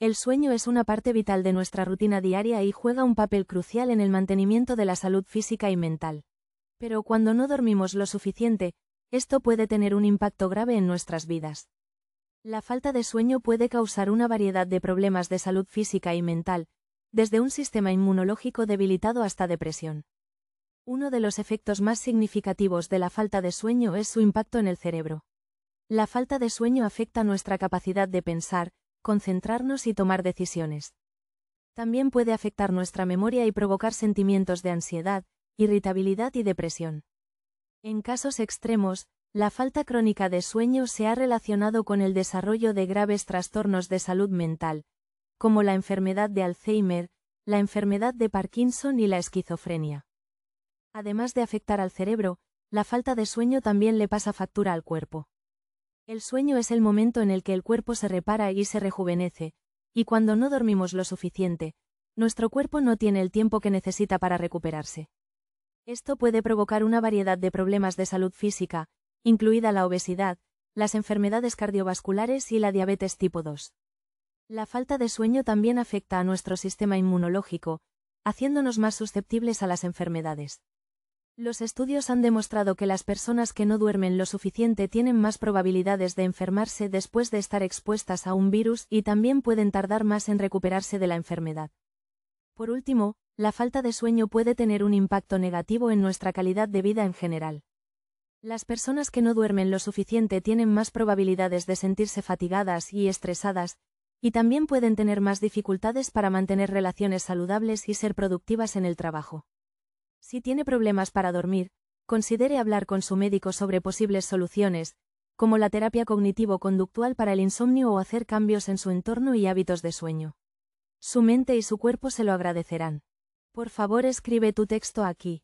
El sueño es una parte vital de nuestra rutina diaria y juega un papel crucial en el mantenimiento de la salud física y mental. Pero cuando no dormimos lo suficiente, esto puede tener un impacto grave en nuestras vidas. La falta de sueño puede causar una variedad de problemas de salud física y mental, desde un sistema inmunológico debilitado hasta depresión. Uno de los efectos más significativos de la falta de sueño es su impacto en el cerebro. La falta de sueño afecta nuestra capacidad de pensar, concentrarnos y tomar decisiones. También puede afectar nuestra memoria y provocar sentimientos de ansiedad, irritabilidad y depresión. En casos extremos, la falta crónica de sueño se ha relacionado con el desarrollo de graves trastornos de salud mental, como la enfermedad de Alzheimer, la enfermedad de Parkinson y la esquizofrenia. Además de afectar al cerebro, la falta de sueño también le pasa factura al cuerpo. El sueño es el momento en el que el cuerpo se repara y se rejuvenece, y cuando no dormimos lo suficiente, nuestro cuerpo no tiene el tiempo que necesita para recuperarse. Esto puede provocar una variedad de problemas de salud física, incluida la obesidad, las enfermedades cardiovasculares y la diabetes tipo 2. La falta de sueño también afecta a nuestro sistema inmunológico, haciéndonos más susceptibles a las enfermedades. Los estudios han demostrado que las personas que no duermen lo suficiente tienen más probabilidades de enfermarse después de estar expuestas a un virus y también pueden tardar más en recuperarse de la enfermedad. Por último, la falta de sueño puede tener un impacto negativo en nuestra calidad de vida en general. Las personas que no duermen lo suficiente tienen más probabilidades de sentirse fatigadas y estresadas, y también pueden tener más dificultades para mantener relaciones saludables y ser productivas en el trabajo. Si tiene problemas para dormir, considere hablar con su médico sobre posibles soluciones, como la terapia cognitivo-conductual para el insomnio o hacer cambios en su entorno y hábitos de sueño. Su mente y su cuerpo se lo agradecerán. Por favor escribe tu texto aquí.